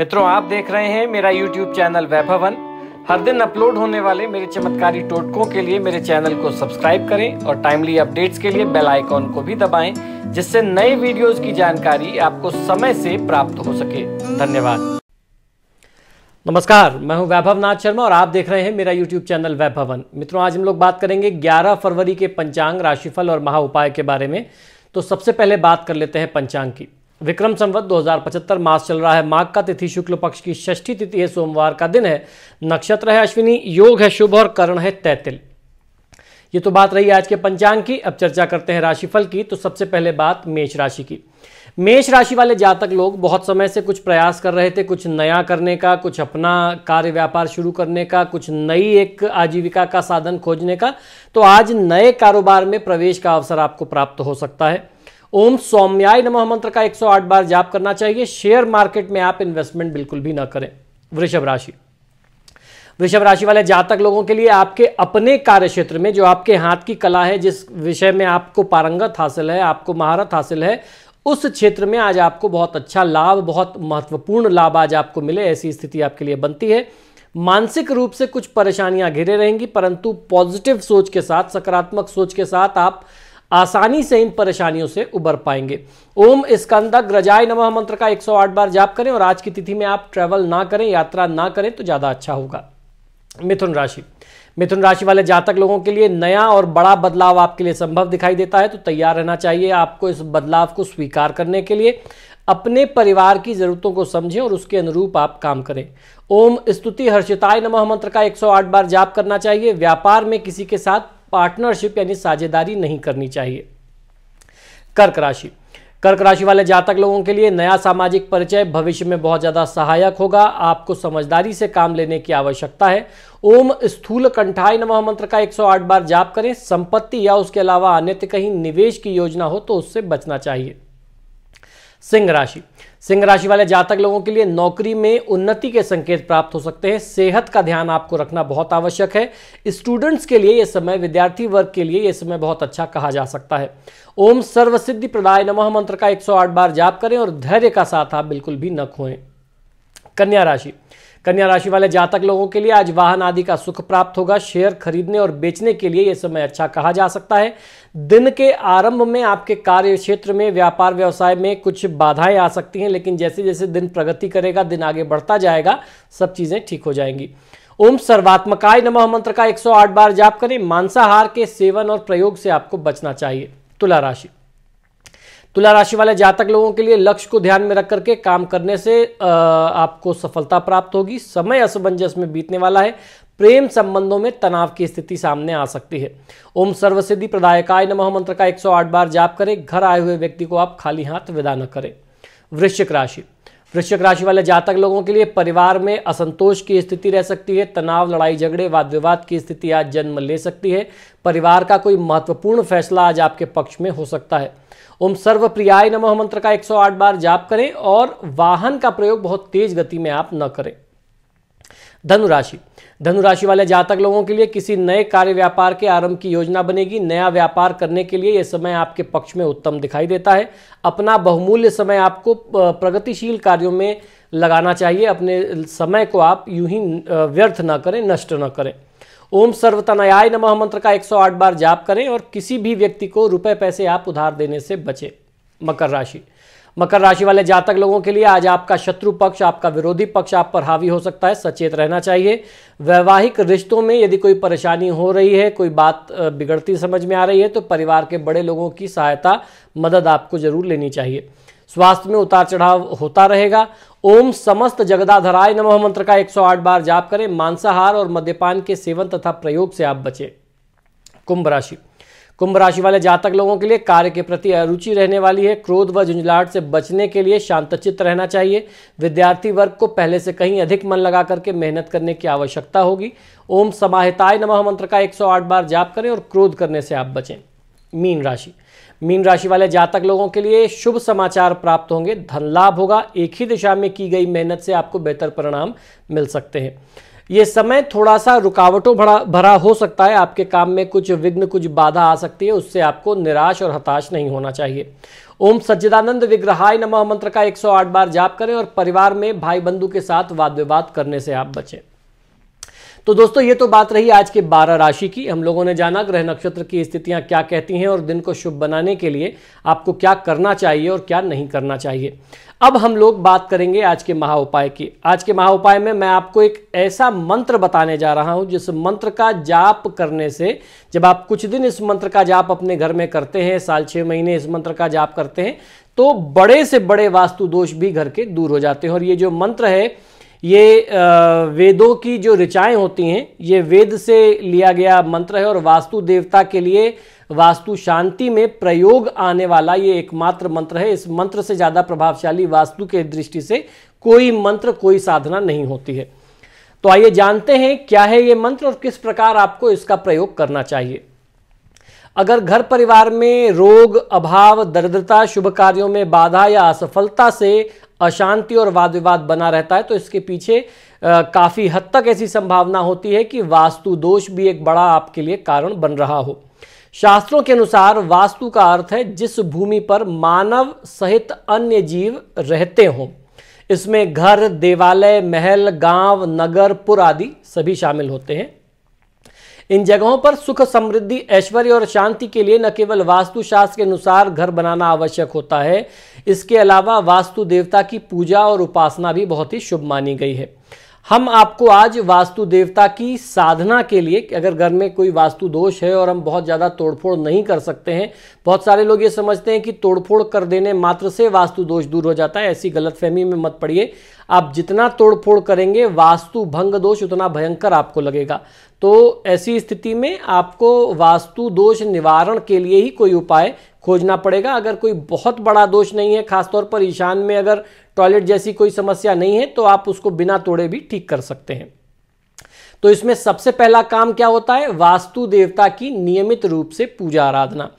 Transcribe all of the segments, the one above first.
मित्रों आप देख रहे हैं मेरा YouTube चैनल वैभवन हर दिन अपलोड होने वाले मेरे चमत्कारी टोटकों के लिए मेरे चैनल को सब्सक्राइब करें और टाइमली अपडेट्स के लिए बेल आइकॉन को भी दबाएं जिससे नए वीडियोस की जानकारी आपको समय से प्राप्त हो सके धन्यवाद नमस्कार मैं हूं वैभव नाथ शर्मा और आप देख रहे हैं मेरा यूट्यूब चैनल वैभवन मित्रों आज हम लोग बात करेंगे ग्यारह फरवरी के पंचांग राशिफल और महा उपाय के बारे में तो सबसे पहले बात कर लेते हैं पंचांग की विक्रम संवत 2075 मास चल रहा है माघ का तिथि शुक्ल पक्ष की षष्ठी तिथि है सोमवार का दिन है नक्षत्र है अश्विनी योग है शुभ और करण है तैतिल ये तो बात रही आज के पंचांग की अब चर्चा करते हैं राशिफल की तो सबसे पहले बात मेष राशि की मेष राशि वाले जातक लोग बहुत समय से कुछ प्रयास कर रहे थे कुछ नया करने का कुछ अपना कार्य व्यापार शुरू करने का कुछ नई एक आजीविका का साधन खोजने का तो आज नए कारोबार में प्रवेश का अवसर आपको प्राप्त हो सकता है ओम सौम्याय नमः मंत्र का 108 बार जाप करना चाहिए शेयर मार्केट में आप इन्वेस्टमेंट बिल्कुल भी ना करें वृषभ राशि वृषभ राशि वाले जातक लोगों के लिए आपके अपने कार्य क्षेत्र में जो आपके हाथ की कला है जिस विषय में आपको पारंगत हासिल है आपको महारत हासिल है उस क्षेत्र में आज आपको बहुत अच्छा लाभ बहुत महत्वपूर्ण लाभ आज आपको मिले ऐसी स्थिति आपके लिए बनती है मानसिक रूप से कुछ परेशानियां घिरे रहेंगी परंतु पॉजिटिव सोच के साथ सकारात्मक सोच के साथ आप आसानी से इन परेशानियों से उबर पाएंगे ओम स्कंदक ग्रजाय नमः मंत्र का 108 बार जाप करें और आज की तिथि में आप ट्रैवल ना करें यात्रा ना करें तो ज़्यादा अच्छा होगा मिथुन राशि मिथुन राशि वाले जातक लोगों के लिए नया और बड़ा बदलाव आपके लिए संभव दिखाई देता है तो तैयार रहना चाहिए आपको इस बदलाव को स्वीकार करने के लिए अपने परिवार की जरूरतों को समझें और उसके अनुरूप आप काम करें ओम स्तुति हर्षिताय नमः मंत्र का 108 बार जाप करना चाहिए व्यापार में किसी के साथ पार्टनरशिप यानी साझेदारी नहीं करनी चाहिए कर्क राशि कर्क राशि वाले जातक लोगों के लिए नया सामाजिक परिचय भविष्य में बहुत ज़्यादा सहायक होगा आपको समझदारी से काम लेने की आवश्यकता है ओम स्थूल कंठाय नमः मंत्र का 108 बार जाप करें संपत्ति या उसके अलावा अन्य कहीं निवेश की योजना हो तो उससे बचना चाहिए सिंह राशि सिंह राशि वाले जातक लोगों के लिए नौकरी में उन्नति के संकेत प्राप्त हो सकते हैं सेहत का ध्यान आपको रखना बहुत आवश्यक है स्टूडेंट्स के लिए यह समय विद्यार्थी वर्ग के लिए यह समय बहुत अच्छा कहा जा सकता है ओम सर्वसिद्धि प्रदाय नमः मंत्र का 108 बार जाप करें और धैर्य का साथ आप बिल्कुल भी न खोएं कन्या राशि कन्या राशि वाले जातक लोगों के लिए आज वाहन आदि का सुख प्राप्त होगा शेयर खरीदने और बेचने के लिए यह समय अच्छा कहा जा सकता है दिन के आरंभ में आपके कार्य क्षेत्र में व्यापार व्यवसाय में कुछ बाधाएं आ सकती हैं लेकिन जैसे जैसे दिन प्रगति करेगा दिन आगे बढ़ता जाएगा सब चीज़ें ठीक हो जाएंगी ओम सर्वात्मकाय नमः मंत्र का 108 बार जाप करें मांसाहार के सेवन और प्रयोग से आपको बचना चाहिए तुला राशि तुला राशि वाले जातक लोगों के लिए लक्ष्य को ध्यान में रख करके काम करने से आपको सफलता प्राप्त होगी समय असमंजस में बीतने वाला है प्रेम संबंधों में तनाव की स्थिति सामने आ सकती है ओम सर्वसिद्धि प्रदायकाय नमः मंत्र का 108 बार जाप करें घर आए हुए व्यक्ति को आप खाली हाथ विदा न करें वृश्चिक राशि वृश्चिक राशि वाले जातक लोगों के लिए परिवार में असंतोष की स्थिति रह सकती है तनाव लड़ाई झगड़े वाद विवाद की स्थिति आज जन्म ले सकती है परिवार का कोई महत्वपूर्ण फैसला आज आपके पक्ष में हो सकता है ओम सर्वप्रियाय नमो मंत्र का 108 बार जाप करें और वाहन का प्रयोग बहुत तेज गति में आप न करें धनुराशि धनुराशि वाले जातक लोगों के लिए किसी नए कार्य व्यापार के आरंभ की योजना बनेगी नया व्यापार करने के लिए यह समय आपके पक्ष में उत्तम दिखाई देता है अपना बहुमूल्य समय आपको प्रगतिशील कार्यों में लगाना चाहिए अपने समय को आप यूं ही व्यर्थ ना करें नष्ट ना करें ओम सर्वतनयाय नमः मंत्र का 108 बार जाप करें और किसी भी व्यक्ति को रुपए पैसे आप उधार देने से बचें मकर राशि मकर राशि वाले जातक लोगों के लिए आज आपका शत्रु पक्ष आपका विरोधी पक्ष आप पर हावी हो सकता है सचेत रहना चाहिए वैवाहिक रिश्तों में यदि कोई परेशानी हो रही है कोई बात बिगड़ती समझ में आ रही है तो परिवार के बड़े लोगों की सहायता मदद आपको जरूर लेनी चाहिए स्वास्थ्य में उतार चढ़ाव होता रहेगा ओम समस्त जगदाधराय नमः मंत्र का 108 बार जाप करें मांसाहार और मद्यपान के सेवन तथा प्रयोग से आप बचें कुंभ राशि कुंभ राशि वाले जातक लोगों के लिए कार्य के प्रति अरुचि रहने वाली है क्रोध व झुंझलाहट से बचने के लिए शांतचित्त रहना चाहिए विद्यार्थी वर्ग को पहले से कहीं अधिक मन लगा करके मेहनत करने की आवश्यकता होगी ओम समाहिताय नमः मंत्र का 108 बार जाप करें और क्रोध करने से आप बचें मीन राशि मीन राशि वाले जातक लोगों के लिए शुभ समाचार प्राप्त होंगे धन लाभ होगा एक ही दिशा में की गई मेहनत से आपको बेहतर परिणाम मिल सकते हैं ये समय थोड़ा सा रुकावटों भरा भरा हो सकता है आपके काम में कुछ विघ्न कुछ बाधा आ सकती है उससे आपको निराश और हताश नहीं होना चाहिए ओम सच्चिदानंद विग्रहाय नमः मंत्र का 108 बार जाप करें और परिवार में भाई बंधु के साथ वाद विवाद करने से आप बचें तो दोस्तों ये तो बात रही आज के 12 राशि की हम लोगों ने जाना ग्रह नक्षत्र की स्थितियां क्या कहती हैं और दिन को शुभ बनाने के लिए आपको क्या करना चाहिए और क्या नहीं करना चाहिए अब हम लोग बात करेंगे आज के महा उपाय की आज के महा उपाय में मैं आपको एक ऐसा मंत्र बताने जा रहा हूं जिस मंत्र का जाप करने से जब आप कुछ दिन इस मंत्र का जाप अपने घर में करते हैं साल छह महीने इस मंत्र का जाप करते हैं तो बड़े से बड़े वास्तु दोष भी घर के दूर हो जाते हैं और ये जो मंत्र है ये वेदों की जो ऋचाएँ होती हैं ये वेद से लिया गया मंत्र है और वास्तु देवता के लिए वास्तु शांति में प्रयोग आने वाला ये एकमात्र मंत्र है इस मंत्र से ज़्यादा प्रभावशाली वास्तु के दृष्टि से कोई मंत्र कोई साधना नहीं होती है तो आइए जानते हैं क्या है ये मंत्र और किस प्रकार आपको इसका प्रयोग करना चाहिए अगर घर परिवार में रोग अभाव दरिद्रता शुभ कार्यों में बाधा या असफलता से अशांति और वाद विवाद बना रहता है तो इसके पीछे काफ़ी हद तक ऐसी संभावना होती है कि वास्तु दोष भी एक बड़ा आपके लिए कारण बन रहा हो शास्त्रों के अनुसार वास्तु का अर्थ है जिस भूमि पर मानव सहित अन्य जीव रहते हों इसमें घर देवालय महल गांव, नगर पुर आदि सभी शामिल होते हैं इन जगहों पर सुख समृद्धि ऐश्वर्य और शांति के लिए न केवल वास्तुशास्त्र के अनुसार घर बनाना आवश्यक होता है इसके अलावा वास्तु देवता की पूजा और उपासना भी बहुत ही शुभ मानी गई है हम आपको आज वास्तु देवता की साधना के लिए अगर घर में कोई वास्तु दोष है और हम बहुत ज़्यादा तोड़फोड़ नहीं कर सकते हैं बहुत सारे लोग ये समझते हैं कि तोड़फोड़ कर देने मात्र से वास्तु दोष दूर हो जाता है ऐसी गलतफहमी में मत पड़िए आप जितना तोड़फोड़ करेंगे वास्तु भंग दोष उतना भयंकर आपको लगेगा तो ऐसी स्थिति में आपको वास्तु दोष निवारण के लिए ही कोई उपाय खोजना पड़ेगा अगर कोई बहुत बड़ा दोष नहीं है खासतौर पर ईशान में अगर टॉयलेट जैसी कोई समस्या नहीं है तो आप उसको बिना तोड़े भी ठीक कर सकते हैं तो इसमें सबसे पहला काम क्या होता है वास्तु देवता की नियमित रूप से पूजा आराधना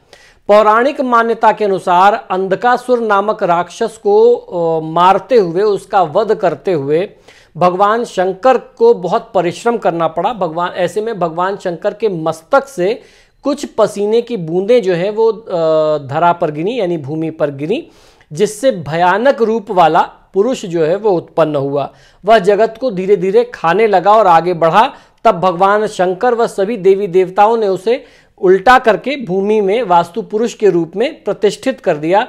पौराणिक मान्यता के अनुसार अंधकासुर नामक राक्षस को मारते हुए उसका वध करते हुए भगवान शंकर को बहुत परिश्रम करना पड़ा भगवान ऐसे में भगवान शंकर के मस्तक से कुछ पसीने की बूंदें जो है वो धरा पर गिनी यानी भूमि पर गिनी जिससे भयानक रूप वाला पुरुष जो है वो उत्पन्न हुआ वह जगत को धीरे धीरे खाने लगा और आगे बढ़ा तब भगवान शंकर व सभी देवी देवताओं ने उसे उल्टा करके भूमि में वास्तु पुरुष के रूप में प्रतिष्ठित कर दिया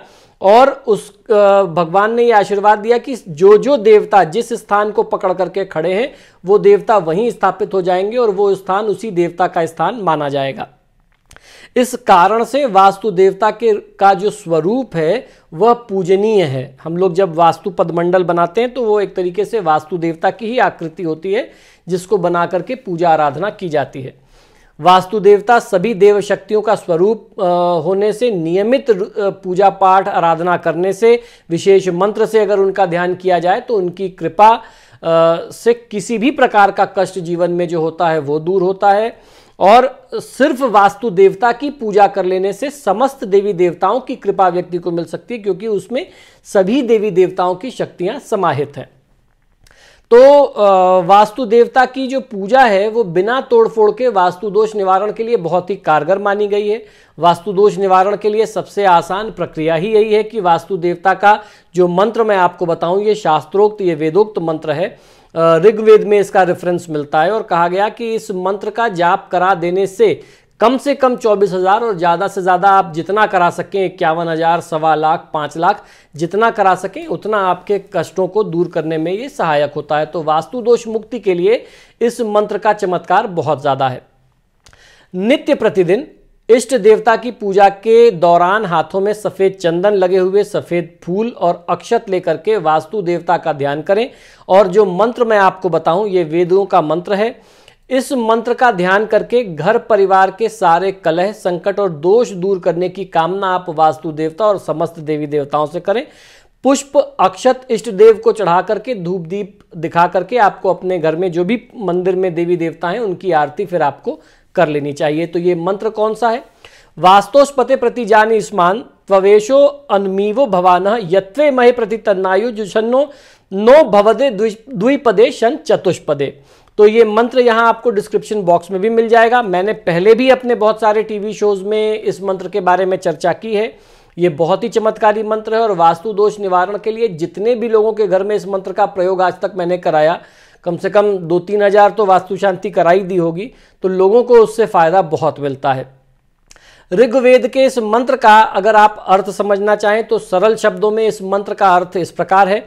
और उस भगवान ने यह आशीर्वाद दिया कि जो जो देवता जिस स्थान को पकड़ करके खड़े हैं वो देवता वहीं स्थापित हो जाएंगे और वो स्थान उसी देवता का स्थान माना जाएगा इस कारण से वास्तु देवता के का जो स्वरूप है वह पूजनीय है हम लोग जब वास्तु पदमंडल बनाते हैं तो वो एक तरीके से वास्तु देवता की ही आकृति होती है जिसको बना करके पूजा आराधना की जाती है वास्तु देवता सभी देव शक्तियों का स्वरूप होने से नियमित पूजा पाठ आराधना करने से विशेष मंत्र से अगर उनका ध्यान किया जाए तो उनकी कृपा से किसी भी प्रकार का कष्ट जीवन में जो होता है वो दूर होता है और सिर्फ वास्तु देवता की पूजा कर लेने से समस्त देवी देवताओं की कृपा व्यक्ति को मिल सकती है क्योंकि उसमें सभी देवी देवताओं की शक्तियां समाहित हैं तो वास्तु देवता की जो पूजा है वो बिना तोड़फोड़ के वास्तु दोष निवारण के लिए बहुत ही कारगर मानी गई है वास्तु दोष निवारण के लिए सबसे आसान प्रक्रिया ही यही है कि वास्तु देवता का जो मंत्र मैं आपको बताऊं ये शास्त्रोक्त ये वेदोक्त मंत्र है ऋग्वेद में इसका रेफरेंस मिलता है और कहा गया कि इस मंत्र का जाप करा देने से कम से कम चौबीस हज़ार और ज़्यादा से ज़्यादा आप जितना करा सकें इक्यावन हज़ार सवा लाख पाँच लाख जितना करा सकें उतना आपके कष्टों को दूर करने में ये सहायक होता है तो वास्तु दोष मुक्ति के लिए इस मंत्र का चमत्कार बहुत ज़्यादा है नित्य प्रतिदिन इष्ट देवता की पूजा के दौरान हाथों में सफ़ेद चंदन लगे हुए सफ़ेद फूल और अक्षत लेकर के वास्तु देवता का ध्यान करें और जो मंत्र मैं आपको बताऊं ये वेदों का मंत्र है इस मंत्र का ध्यान करके घर परिवार के सारे कलह संकट और दोष दूर करने की कामना आप वास्तु देवता और समस्त देवी देवताओं से करें पुष्प अक्षत इष्ट देव को चढ़ा करके धूप दीप दिखा करके आपको अपने घर में जो भी मंदिर में देवी देवता हैं उनकी आरती फिर आपको कर लेनी चाहिए तो ये मंत्र कौन सा है वास्तोस्पते प्रति जानी स्मान त्वेशो अनमीवो भवान यत्वे महे प्रति तन्नायु जुषन्नो नो भवदे द्विपदे शन चतुष्पदे तो ये मंत्र यहाँ आपको डिस्क्रिप्शन बॉक्स में भी मिल जाएगा मैंने पहले भी अपने बहुत सारे टीवी शोज में इस मंत्र के बारे में चर्चा की है ये बहुत ही चमत्कारी मंत्र है और वास्तु दोष निवारण के लिए जितने भी लोगों के घर में इस मंत्र का प्रयोग आज तक मैंने कराया कम से कम दो तीन हज़ार तो वास्तु शांति कराई दी होगी तो लोगों को उससे फ़ायदा बहुत मिलता है ऋग्वेद के इस मंत्र का अगर आप अर्थ समझना चाहें तो सरल शब्दों में इस मंत्र का अर्थ इस प्रकार है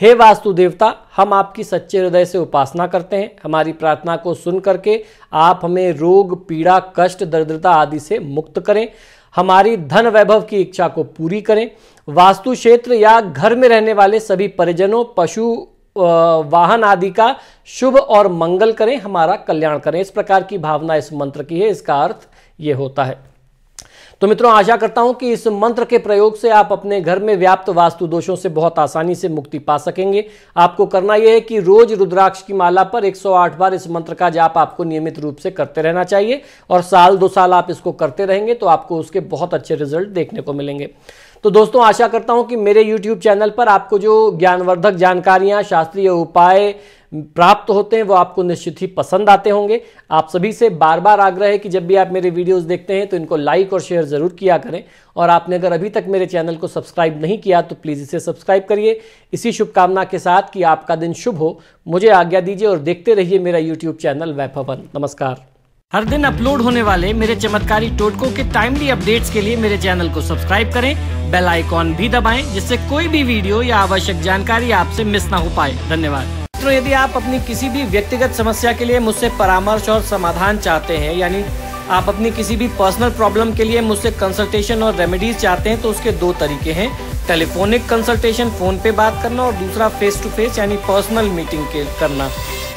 हे वास्तु देवता हम आपकी सच्चे हृदय से उपासना करते हैं हमारी प्रार्थना को सुन करके आप हमें रोग पीड़ा कष्ट दरिद्रता आदि से मुक्त करें हमारी धन वैभव की इच्छा को पूरी करें वास्तु क्षेत्र या घर में रहने वाले सभी परिजनों पशु वाहन आदि का शुभ और मंगल करें हमारा कल्याण करें इस प्रकार की भावना इस मंत्र की है इसका अर्थ ये होता है तो मित्रों आशा करता हूं कि इस मंत्र के प्रयोग से आप अपने घर में व्याप्त वास्तु दोषों से बहुत आसानी से मुक्ति पा सकेंगे आपको करना यह है कि रोज रुद्राक्ष की माला पर 108 बार इस मंत्र का जाप आपको नियमित रूप से करते रहना चाहिए और साल दो साल आप इसको करते रहेंगे तो आपको उसके बहुत अच्छे रिजल्ट देखने को मिलेंगे तो दोस्तों आशा करता हूं कि मेरे YouTube चैनल पर आपको जो ज्ञानवर्धक जानकारियां शास्त्रीय उपाय प्राप्त होते हैं वो आपको निश्चित ही पसंद आते होंगे आप सभी से बार बार आग्रह है कि जब भी आप मेरे वीडियोस देखते हैं तो इनको लाइक और शेयर ज़रूर किया करें और आपने अगर अभी तक मेरे चैनल को सब्सक्राइब नहीं किया तो प्लीज़ इसे सब्सक्राइब करिए इसी शुभकामना के साथ कि आपका दिन शुभ हो मुझे आज्ञा दीजिए और देखते रहिए मेरा यूट्यूब चैनल वैभवन नमस्कार हर दिन अपलोड होने वाले मेरे चमत्कारी टोटकों के टाइमली अपडेट्स के लिए मेरे चैनल को सब्सक्राइब करें बेल आइकॉन भी दबाएं जिससे कोई भी वीडियो या आवश्यक जानकारी आपसे मिस ना हो पाए धन्यवाद मित्रों यदि आप अपनी किसी भी व्यक्तिगत समस्या के लिए मुझसे परामर्श और समाधान चाहते हैं यानी आप अपनी किसी भी पर्सनल प्रॉब्लम के लिए मुझसे कंसल्टेशन और रेमेडीज चाहते हैं तो उसके दो तरीके हैं टेलीफोनिक कंसल्टेशन फ़ोन पे बात करना और दूसरा फेस टू फेस यानी पर्सनल मीटिंग के करना